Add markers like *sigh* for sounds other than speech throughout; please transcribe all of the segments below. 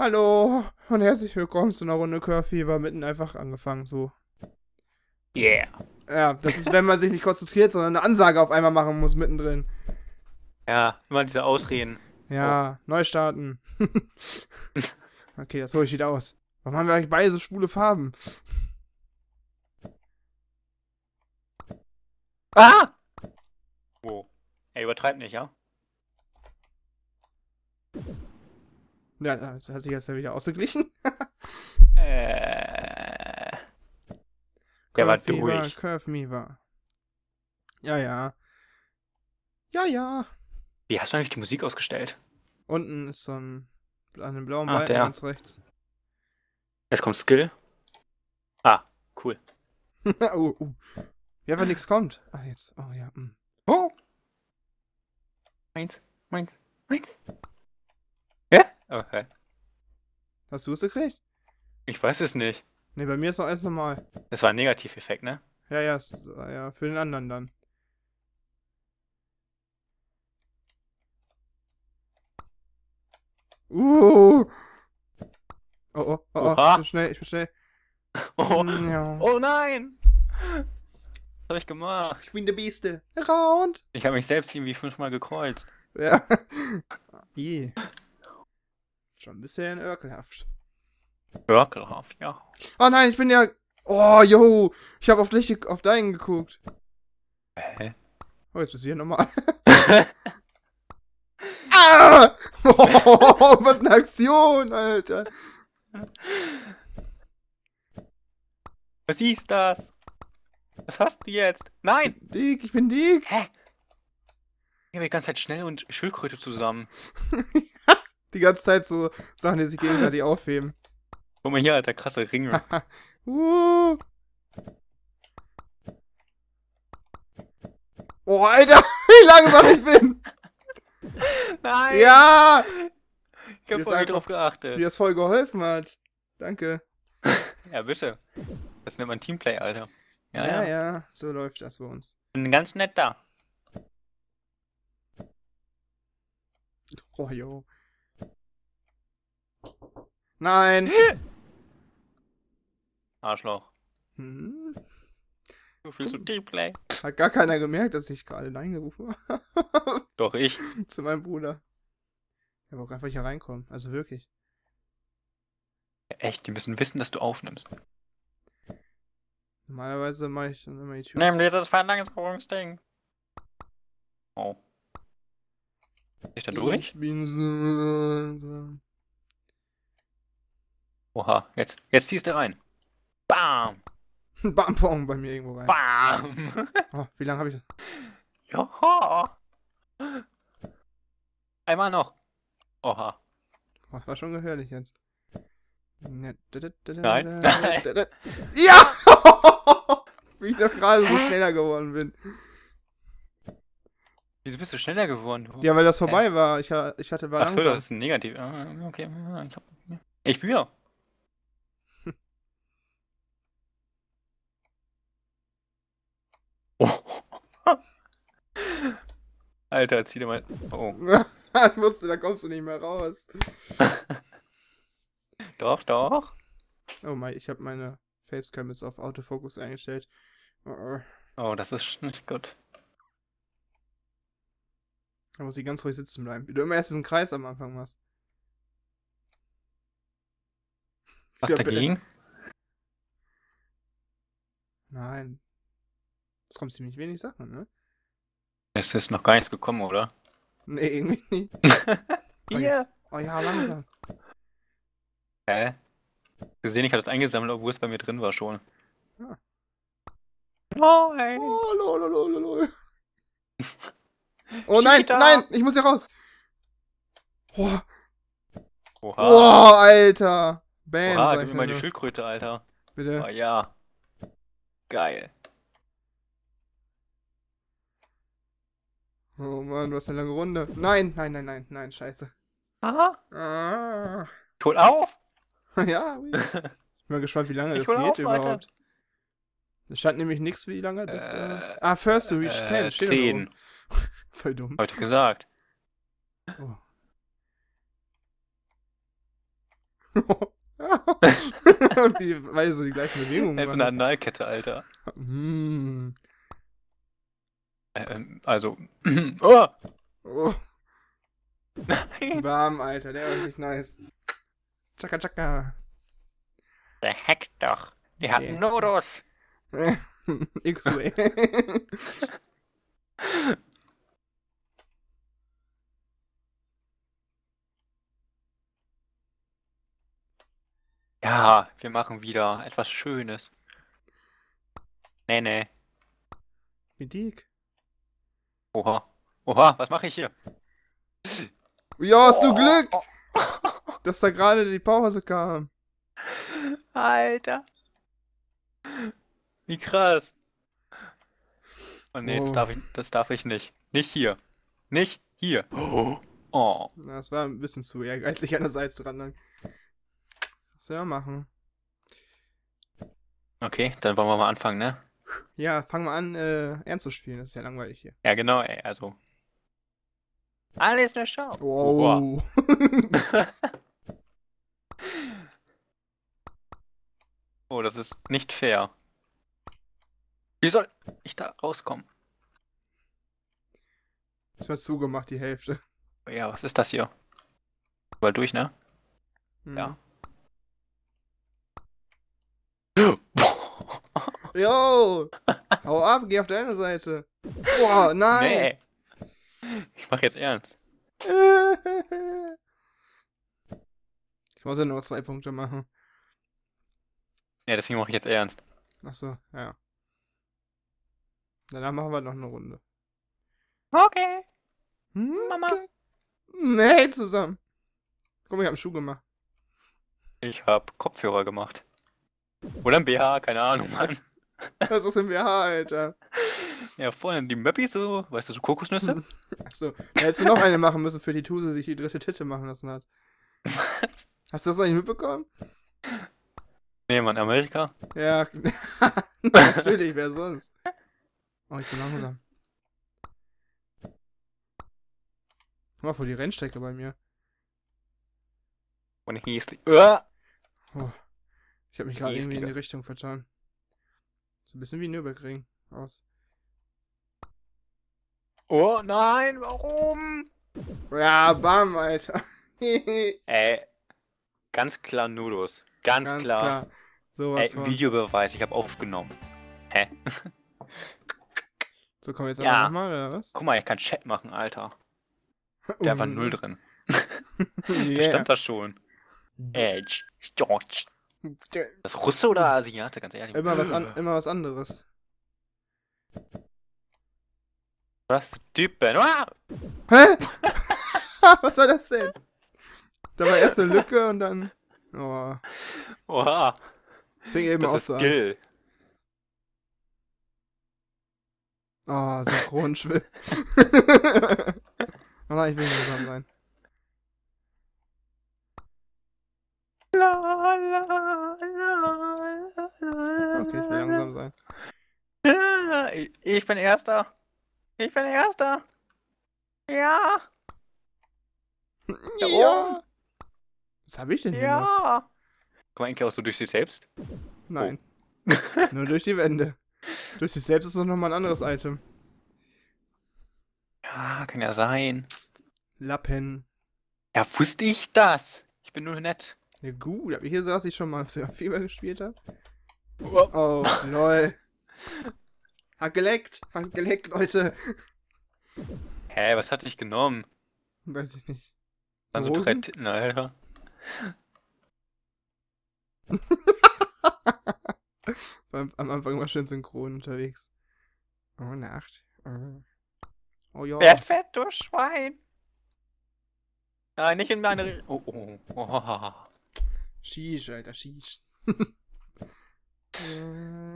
Hallo und herzlich willkommen zu einer Runde Curfew. War mitten einfach angefangen so. Yeah. Ja, das ist, wenn man sich nicht konzentriert, sondern eine Ansage auf einmal machen muss mittendrin. Ja, immer diese Ausreden. Ja, oh. neu starten. *laughs* okay, das hole ich wieder aus. Warum haben wir eigentlich beide so schwule Farben? Ah! Wow. Oh. Er übertreibt nicht, ja? Ja, das hat sich jetzt ja wieder ausgeglichen. *laughs* äh. Der war durch. Curve Miva. Ja, ja. Ja, ja. Wie hast du eigentlich die Musik ausgestellt? Unten ist so ein. An dem blauen ah, Balken der. ganz rechts. Jetzt kommt Skill. Ah, cool. *laughs* oh, oh. Ja, wenn nichts kommt. Ah, jetzt. Oh, ja. Mm. Oh! Meins, meins, meins. Okay. Hast du es gekriegt? Ich weiß es nicht. Ne, bei mir ist noch alles normal. Das war ein Negativeffekt, ne? Ja, ja, so, äh, ja, für den anderen dann. Uh! Oh, oh, oh, oh Oha. ich bin schnell, ich bin schnell. *laughs* Oh, mm, ja. oh nein! Was hab ich gemacht? Ich bin der Bieste. Round! Ich habe mich selbst irgendwie fünfmal gekreuzt. Ja. Je. *laughs* schon ein bisschen örkelhaft. Örkelhaft, ja. Oh nein, ich bin ja. Oh, yo, ich habe auf dich, auf deinen geguckt. Hä? Oh, jetzt bist du hier nochmal. *laughs* ah! *laughs* Oh, was eine Aktion, Alter. Was ist das? Was hast du jetzt? Nein! Dick, ich bin dick. Hä? Ich habe die ganze Zeit schnell und Schildkröte zusammen. *laughs* Die ganze Zeit so Sachen, die sich gegenseitig aufheben. Guck mal hier, Alter, krasse Ringe. *laughs* uh. Oh, Alter, *laughs* wie langsam ich bin! Nein! Ja! Ich hab voll einfach, drauf geachtet. Wie das voll geholfen hat. Danke. ja, bitte. Das nennt man Teamplay, Alter. Ja, ja, ja, ja. so läuft das bei uns. Bin ganz nett da. Oh, jo. Nein! Arschloch. Hm? Du fühlst so Deepplay. Hat gar keiner gemerkt, dass ich gerade Nein gerufen habe. *laughs* Doch ich. Zu meinem Bruder. Er braucht einfach hier reinkommen. Also wirklich. Echt, die müssen wissen, dass du aufnimmst. Normalerweise mache ich dann immer die Tür. Nimm dieses Verlangensding. Oh. Ist da durch? Ich bin so langsam. Oha, jetzt, jetzt ziehst du rein. Bam! *laughs* Bam, bong bei mir irgendwo rein. Bam! *laughs* oh, wie lange habe ich das? Joho! Einmal noch. Oha. das war schon gehörlich jetzt. Nein. *laughs* Ja! wie ich das gerade so schneller geworden bin. Wieso bist du schneller geworden? Ja, weil das vorbei war. Ich, ich hatte war Ach so, langsam. das ist ein Negativ. Ah, okay, ah, ich hab... Ich Oh. *laughs* Alter, zieh dir mal. Oh. *laughs* ich du, da kommst du nicht mehr raus. *laughs* doch, doch. Oh mein, ich habe meine Facecam jetzt auf Autofokus eingestellt. Oh, das ist nicht gut. Da muss ich ganz ruhig sitzen bleiben. Wie du immer erst diesen Kreis am Anfang machst. Was dagegen? Nein, es kommen ziemlich wenig Sachen, ne? Es ist noch gar nichts gekommen, oder? Nee, irgendwie nicht. Hier! *laughs* yeah. Oh, oh ja, langsam. Hä? Gesehen, ich hatte es eingesammelt, obwohl es bei mir drin war schon. Ja. Ah. Nein. Oh, lol, lol, lol, *laughs* oh nein, nein, ich muss hier raus. Oh. Oha. Oh, Alter. Bam. Oha, gib mir mal die Schildkröte, Alter. Bitte. Oh ja. Geil. Oh Mann, was eine lange Runde. Nein, nein, nein, nein, nein, scheiße. Aha. Ah. Ton auf! *laughs* ja, oui. ich bin mal gespannt, wie lange ich das geht auf, überhaupt. Alter. Da stand nämlich nichts, wie lange das. Äh, äh, ah, first to reach äh, 10. 10. *laughs* Voll dumm. Heute gesagt. Oh. die, *laughs* weil so die gleichen Bewegungen. Das ist eine Analkette, Alter. Mm. Ähm, also. *clears throat* oh! oh. Nein. Warm, Alter, der war nicht nice. Chaka chaka. Der Heck doch. Die okay. hatten Nodos. *laughs* X-Way. *laughs* ja, wir machen wieder etwas Schönes. Nee, nee. Mit Dick. Oha. Oha, was mache ich hier? Ja, hast oh. du Glück, dass da gerade die Pause kam. Alter. Wie krass. Oh nee, oh. Das, darf ich, das darf ich nicht. Nicht hier. Nicht hier. Oh. oh. Das war ein bisschen zu ehrgeizig an der Seite dran lang. Was soll man machen? Okay, dann wollen wir mal anfangen, ne? Ja, fang mal an, äh, ernst zu spielen. Das ist ja langweilig hier. Ja, genau, ey, also. Alles nur Show. Wow. *laughs* oh, das ist nicht fair. Wie soll ich da rauskommen? Das mal zugemacht, die Hälfte. Oh ja, was ist das hier? Weil durch, ne? Hm. Ja. Yo! *laughs* Hau ab, geh auf deine Seite. Boah, nein! Nee. Ich mach jetzt ernst. *laughs* Ich muss ja nur zwei Punkte machen. Ja, deswegen mache ich jetzt ernst. Achso, ja. Danach machen wir noch eine Runde. Okay. Hm, Mama. Okay. Nee, zusammen. Komm, ich hab einen Schuh gemacht. Ich hab Kopfhörer gemacht. Oder ein BH, keine Ahnung, Mann. Was ist im BH, Alter. Ja, vorhin die Möppis, so, weißt du, so Kokosnüsse. Hm. Achso, da hättest du noch eine machen müssen für die Tuse, sich die dritte Titte machen lassen hat. Was? Hast du das noch nicht mitbekommen? Nee, Mann, Amerika. Ja, *laughs* natürlich, wer sonst? Oh, ich bin langsam. Guck mal vor die Rennstrecke bei mir. Und hier ist die. Oh, ich hab mich gerade irgendwie in die Richtung vertan. So ein bisschen wie Nürburgring aus. Oh nein, warum? Ja, bam, Alter. *laughs* Ey, ganz klar Nudos. Ganz, ganz klar. klar. So Ey, von. Videobeweis, ich habe aufgenommen. Hä? So, kommen wir jetzt ja. nochmal, oder was? Guck mal, ich kann Chat machen, Alter. Da war oh. null drin. *laughs* *laughs* yeah. Da stand das schon. Edge, George. *laughs* Das Russe oder Asiate, ganz ehrlich. Immer was, an, hm. immer was anderes. Was Typen? Ah! Hä? *laughs* was war das denn? Da war erst eine Lücke und dann. Oh. Oha. Das fing eben das aus. Ist Skill. An. Oh, Synchronschwimm. oh nein, *laughs* ich will nicht zusammen sein. La, la. Okay, ich will langsam sein. *laughs* ich bin Erster. Ich bin Erster. Ja. Ja. Was habe ich denn hier? Ja. Guck Komm eigentlich hast du durch dich selbst? Nein. Oh. Nur durch die Wände. Durch dich selbst ist noch mal ein anderes Item. Ja, kann ja sein. Lappen. Ja, wusste ich das. Ich bin nur nett. Ja, gut, aber hier saß ich schon mal, als ich auf Fieber gespielt habe. Oh, lol. Hat geleckt, hat geleckt, Leute. Hä, was hatte ich genommen? Weiß ich nicht. Dann so drei Titten, Alter. *laughs* Am Anfang war schön synchron unterwegs. Oh, Nacht. Oh. oh ja. Wer fett, du Schwein! Nein, nicht in meine. Oh, oh, oh. Sheesh, Alter, sheesh. *laughs*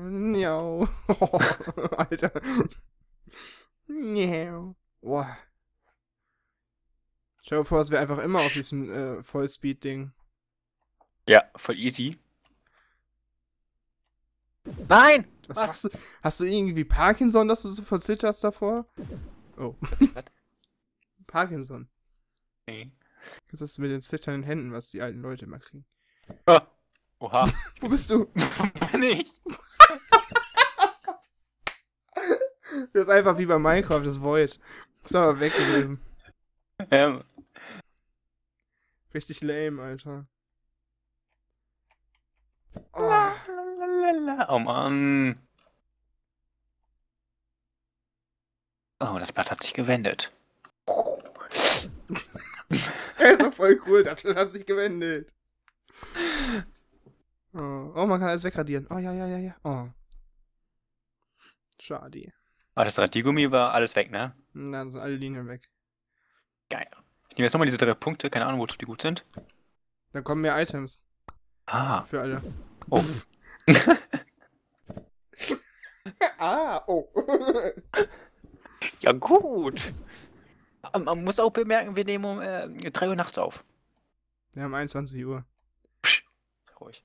Miau. Äh, *laughs* oh, Alter. Miau. Boah. Stell dir vor, es wäre einfach immer auf diesem äh, Vollspeed-Ding. Ja, voll easy. Nein! Was, was? Hast, du, hast du irgendwie Parkinson, dass du so verzitterst davor? Oh. Was? *laughs* Parkinson. Nee. Das ist mit den zitternden Händen, was die alten Leute immer kriegen. Oh. Oha. *laughs* Wo bist du? Wo *laughs* bin ich? das ist einfach wie bei Minecraft, das Void. Das ist aber weg gewesen. Ähm. Richtig lame, Alter. Oh. La, la, la, oh Mann. Oh, das Blatt hat sich gewendet. *laughs* Er ist doch voll cool, das Blatt hat sich gewendet. Oh, oh, man kann alles wegradieren. Oh, ja, ja, ja, ja. Oh. Schade. Aber ah, das Radiergummi war alles weg, ne? Na, dann sind alle Linien weg. Geil. Ich nehme jetzt nochmal diese drei Punkte, keine Ahnung, wozu die gut sind. Da kommen mehr Items. Ah. Für alle. Oh. *laughs* ah, oh. *laughs* ja, gut. Man muss auch bemerken, wir nehmen um äh, 3 Uhr nachts auf. Wir haben 21 Uhr. Psch, ruhig.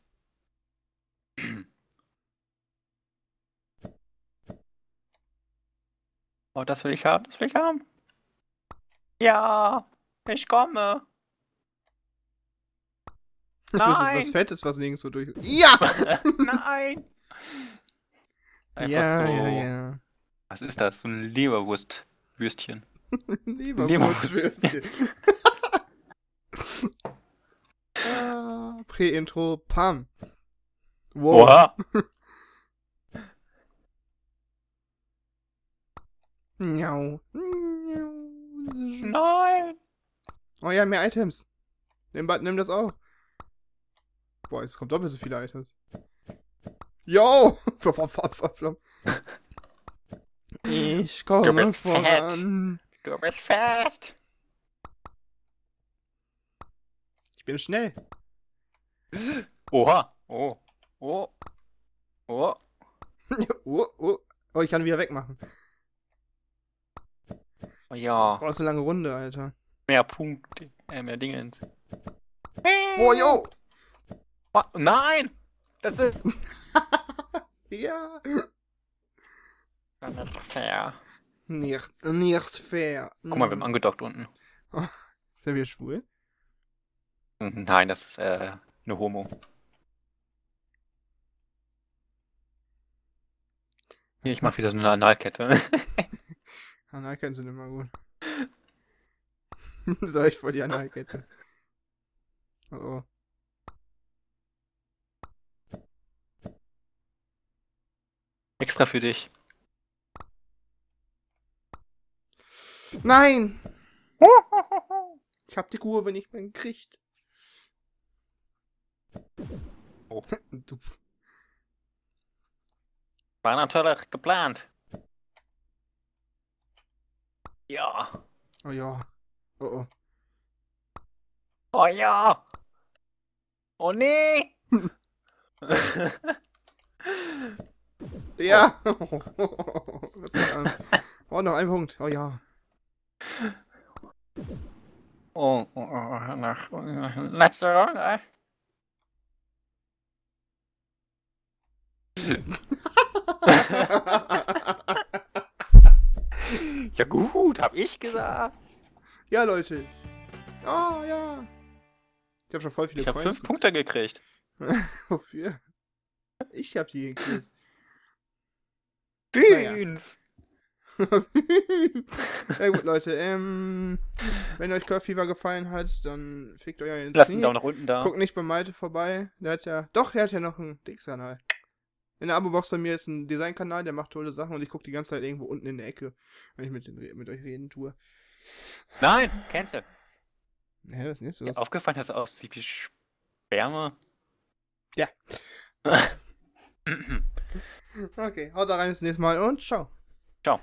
Oh, das will ich haben, das will ich haben. Ja, ich komme. Nein. *laughs* Das ist was Fettes, was nirgendwo durch. Ja! *laughs* Nein! Einfach ja, so. Ja, ja. Was ist das? So ein Leberwurstwürstchen. *laughs* Leberwurstwürstchen. Leberwurst ah, Prä-Intro, Pam. Wow. Oha. Miau. Nein! Oh ja, mehr Items. Nimm, nimm das auch. Boah, es kommt doppelt so viele Items. Yo! *laughs* ich komme du bist voran. Fett. Du bist fett. Ich bin schnell. Oha. Oh. Oh. Oh. *laughs* oh, oh. Oh, ich kann wieder wegmachen ja. Boah, ist eine lange Runde, Alter. Mehr Punkte, äh, mehr Dingens. Oh, yo! Nein! Das ist... *laughs* ja. Nicht fair. Nicht, nicht fair. Guck mal, wir haben angedockt unten. Oh, *laughs* sind wir schwul? Nein, das ist äh, eine Homo. Hier, ich mach wieder so eine Analkette. *laughs* Analketten sind immer gut. *laughs* Soll ich vor die Analkette? Oh oh. Extra für dich. Nein! *laughs* Ich hab die Kurve nicht mehr gekriegt. Oh. *laughs* Dupf. War natürlich geplant. Ja. Oh ja. Oh oh. Oh ja. Oh nee. *laughs* ja. Oh. *laughs* oh, noch ein Punkt. Oh ja. Oh, oh, oh, oh nach oh, letzter Runde. *laughs* Ja gut, hab ich gesagt. Ja, Leute. Ah, ja. Ich habe schon voll viele Ich habe Coins. fünf Punkte gekriegt. *laughs* Wofür? Ich hab die gekriegt. Fünf. *laughs* ja gut, Leute. Ähm, wenn euch Curve Fever gefallen hat, dann fickt euch einen Lasst einen Daumen nach unten da. Guckt nicht bei Malte vorbei. Der hat ja. Doch, er hat ja noch einen Dings-Anhalt. In der Abo-Box bei mir ist ein Designkanal, der macht tolle Sachen und ich gucke die ganze Zeit irgendwo unten in der Ecke, wenn ich mit, den, mit euch reden tue. Nein, kennst du. Hä, was ist das? Ja, aufgefallen, dass aussieht wie Sperma. Ja. *laughs* okay, haut rein bis zum nächsten Mal und ciao. Ciao.